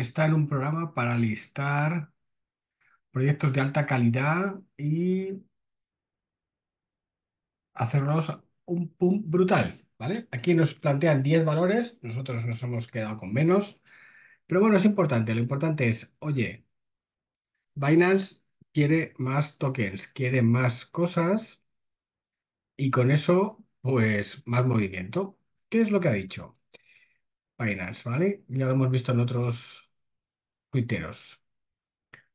está en un programa para listar proyectos de alta calidad y hacernos un pum brutal, ¿vale? Aquí nos plantean 10 valores, nosotros nos hemos quedado con menos, pero bueno, es importante, lo importante es, oye, Binance quiere más tokens, quiere más cosas y con eso, pues, más movimiento. ¿Qué es lo que ha dicho Binance, ¿vale? Ya lo hemos visto en otros Twitteros,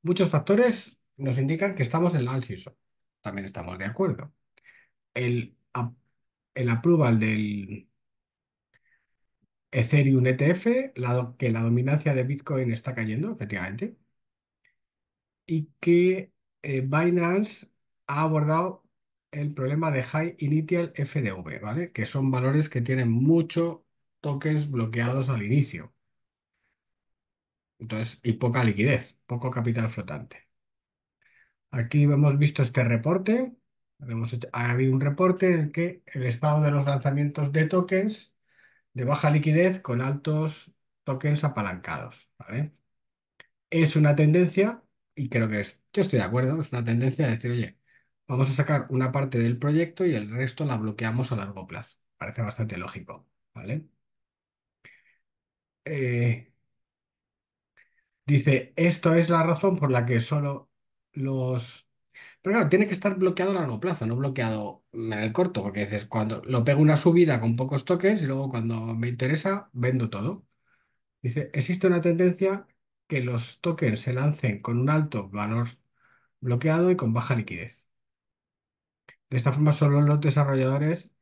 Muchos factores nos indican que estamos en la alciso. También estamos de acuerdo. El, el approval del Ethereum ETF, que la dominancia de Bitcoin está cayendo, efectivamente, y que eh, Binance ha abordado el problema de High Initial FDV, ¿vale? Que son valores que tienen muchos tokens bloqueados al inicio. Entonces, y poca liquidez, poco capital flotante. Aquí hemos visto este reporte. Hemos ha habido un reporte en el que el estado de los lanzamientos de tokens de baja liquidez con altos tokens apalancados. ¿vale? Es una tendencia, y creo que es, yo estoy de acuerdo, es una tendencia de decir, oye, vamos a sacar una parte del proyecto y el resto la bloqueamos a largo plazo. Parece bastante lógico. ¿vale? Eh, Dice, esto es la razón por la que solo los... Pero claro, tiene que estar bloqueado a largo plazo, no bloqueado en el corto, porque dices, cuando lo pego una subida con pocos tokens y luego cuando me interesa, vendo todo. Dice, existe una tendencia que los tokens se lancen con un alto valor bloqueado y con baja liquidez. De esta forma, solo los desarrolladores,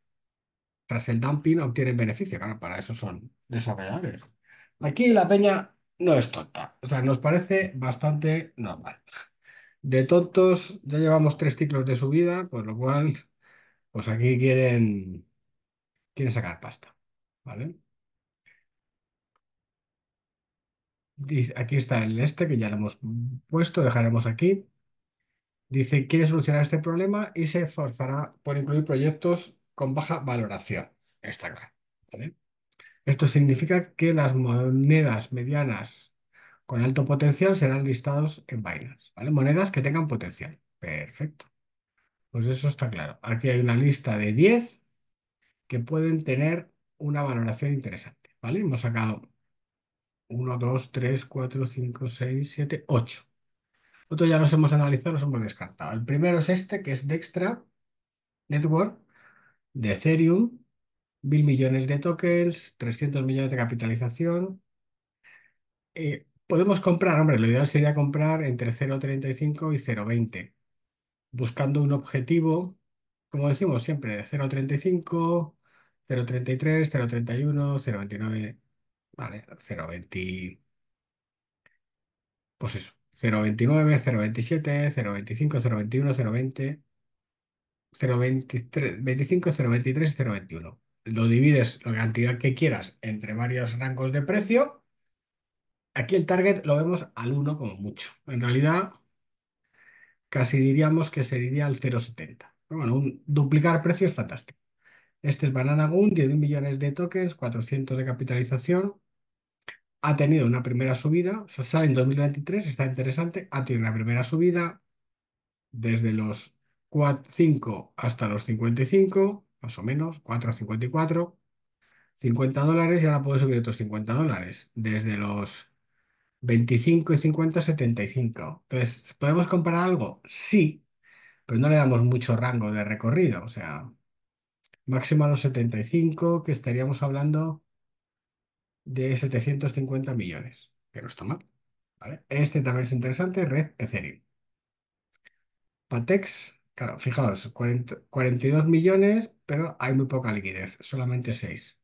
tras el dumping, obtienen beneficio. Claro, para eso son desarrolladores. Aquí la peña no es tonta. O sea, nos parece bastante normal. De tontos, ya llevamos tres ciclos de subida, por lo cual, pues aquí quieren, sacar pasta. ¿Vale? Aquí está el este que ya lo hemos puesto, dejaremos aquí. Dice, quiere solucionar este problema y se esforzará por incluir proyectos con baja valoración. Está acá ¿vale? Esto significa que las monedas medianas con alto potencial serán listados en Binance, ¿vale? Monedas que tengan potencial. Perfecto. Pues eso está claro. Aquí hay una lista de 10 que pueden tener una valoración interesante, ¿vale? Hemos sacado 1, 2, 3, 4, 5, 6, 7, 8. Otros ya los hemos analizado, los hemos descartado. El primero es este, que es Dextra Network de Ethereum, mil millones de tokens, 300 millones de capitalización. Eh, podemos comprar, hombre, lo ideal sería comprar entre 0.35 y 0.20, buscando un objetivo, como decimos siempre, de 0.35, 0.33, 0.31, 0.29, vale, 0.20, pues eso, 0.29, 0.27, 0.25, 0.21, 0.20. 023, 023, 021 lo divides la cantidad que quieras entre varios rangos de precio. Aquí el target lo vemos al 1 como mucho. En realidad, casi diríamos que sería el 0,70. Bueno, un, duplicar precio es fantástico. Este es Banana Gun, 10.000 millones de tokens, 400 de capitalización. Ha tenido una primera subida, sale en 2023, está interesante. Ha tenido una primera subida desde los 5 hasta los 55 más o menos, 4,54, 50 dólares y ahora puedo subir otros 50 dólares, desde los 25 y 50 75. Entonces, ¿podemos comprar algo? Sí, pero no le damos mucho rango de recorrido, o sea, máximo a los 75, que estaríamos hablando de 750 millones, que no está mal. ¿vale? Este también es interesante, red Ethereum. Patex, claro, fijaos, 42 millones pero hay muy poca liquidez, solamente 6.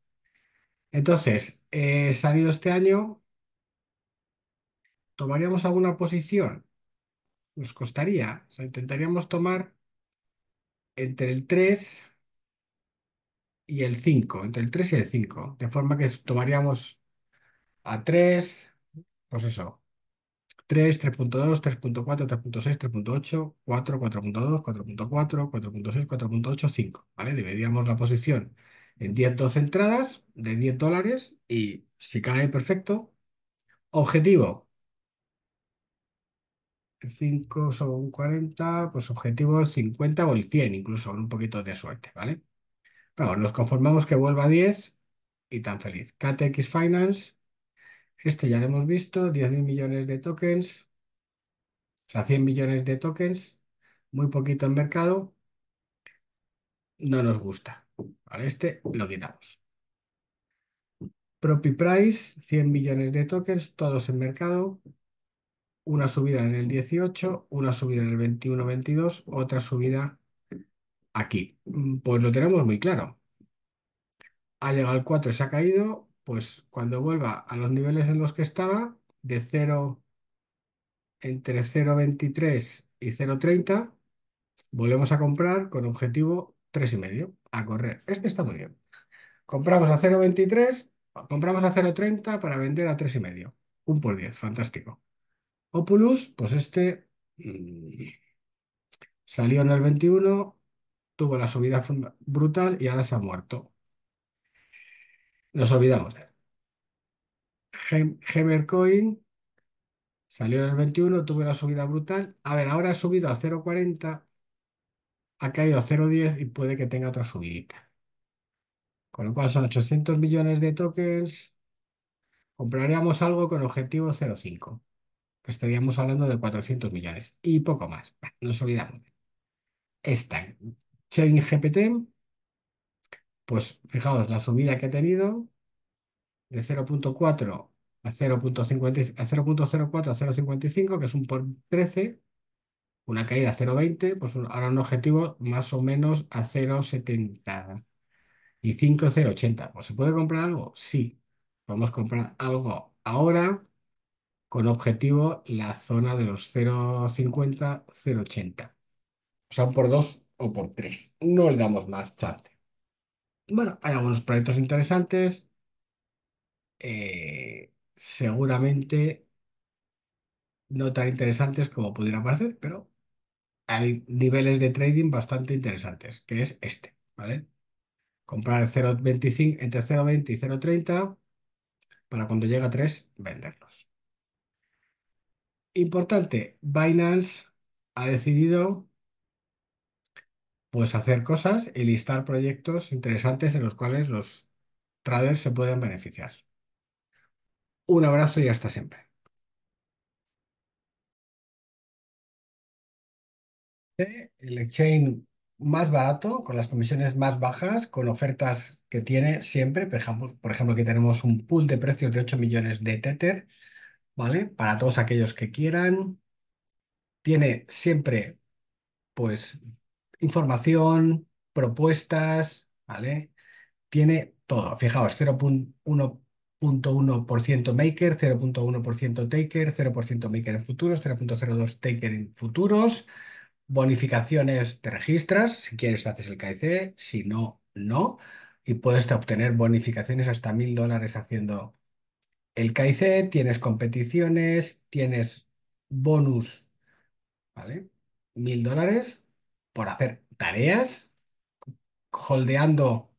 Entonces, eh, salido este año, ¿tomaríamos alguna posición? Nos costaría, o sea, intentaríamos tomar entre el 3 y el 5, entre el 3 y el 5, de forma que tomaríamos a 3, pues eso, 3, 3.2, 3.4, 3.6, 3.8, 4, 4.2, 4.4, 4.6, 4.8, 5. ¿vale? Dividiríamos la posición en 10, 12 entradas de 10 dólares y si cae, perfecto. Objetivo. 5 un 40, pues objetivo 50 o el 100, incluso con un poquito de suerte, ¿vale? nos conformamos que vuelva a 10 y tan feliz. KTX Finance este ya lo hemos visto, 10.000 millones de tokens, o sea, 100 millones de tokens, muy poquito en mercado, no nos gusta. Vale, este lo quitamos. Propy Price, 100 millones de tokens, todos en mercado, una subida en el 18, una subida en el 21-22, otra subida aquí. Mm, pues lo tenemos muy claro. Ha llegado al 4 y se ha caído, pues cuando vuelva a los niveles en los que estaba, de 0, entre 0,23 y 0,30, volvemos a comprar con objetivo 3,5, a correr. Este está muy bien. Compramos a 0,23, compramos a 0,30 para vender a 3,5. Un por 10, fantástico. Opulus, pues este mm, salió en el 21, tuvo la subida brutal y ahora se ha muerto. Nos olvidamos de él. Gemercoin. salió en el 21, Tuve una subida brutal. A ver, ahora ha subido a 0,40, ha caído a 0,10 y puede que tenga otra subidita. Con lo cual son 800 millones de tokens. Compraríamos algo con objetivo 0,5, que estaríamos hablando de 400 millones y poco más. Nos olvidamos. de Esta, ChainGPT pues fijaos, la subida que ha tenido de 0.4 a 0.04 a 0.55, que es un por 13, una caída a 0.20, pues ahora un objetivo más o menos a 0.70 y 5.080. Pues se puede comprar algo, sí. Podemos comprar algo ahora con objetivo la zona de los 0.50, 0.80. O sea, un por 2 o por 3. No le damos más chance. Bueno, hay algunos proyectos interesantes. Eh, seguramente no tan interesantes como pudiera parecer, pero hay niveles de trading bastante interesantes, que es este, ¿vale? Comprar el entre 0.20 y 0.30 para cuando llega a 3 venderlos. Importante, Binance ha decidido pues hacer cosas y listar proyectos interesantes en los cuales los traders se pueden beneficiar. Un abrazo y hasta siempre. El exchange más barato, con las comisiones más bajas, con ofertas que tiene siempre. Por ejemplo, aquí tenemos un pool de precios de 8 millones de Tether, ¿vale? Para todos aquellos que quieran. Tiene siempre, pues, información, propuestas, ¿vale? Tiene todo. Fijaos, 0.1% maker, 0.1% taker, 0% maker en futuros, 0.02 taker en futuros, bonificaciones te registras, si quieres haces el KIC, si no, no, y puedes obtener bonificaciones hasta mil dólares haciendo el KIC, tienes competiciones, tienes bonus, ¿vale? Mil dólares, por hacer tareas, holdeando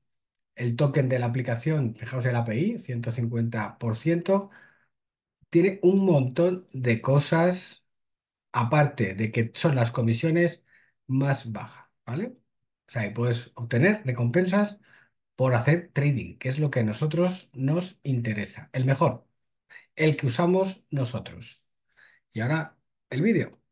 el token de la aplicación, fijaos el API, 150%, tiene un montón de cosas, aparte de que son las comisiones más bajas, ¿vale? O sea, y puedes obtener recompensas por hacer trading, que es lo que a nosotros nos interesa, el mejor, el que usamos nosotros. Y ahora el vídeo.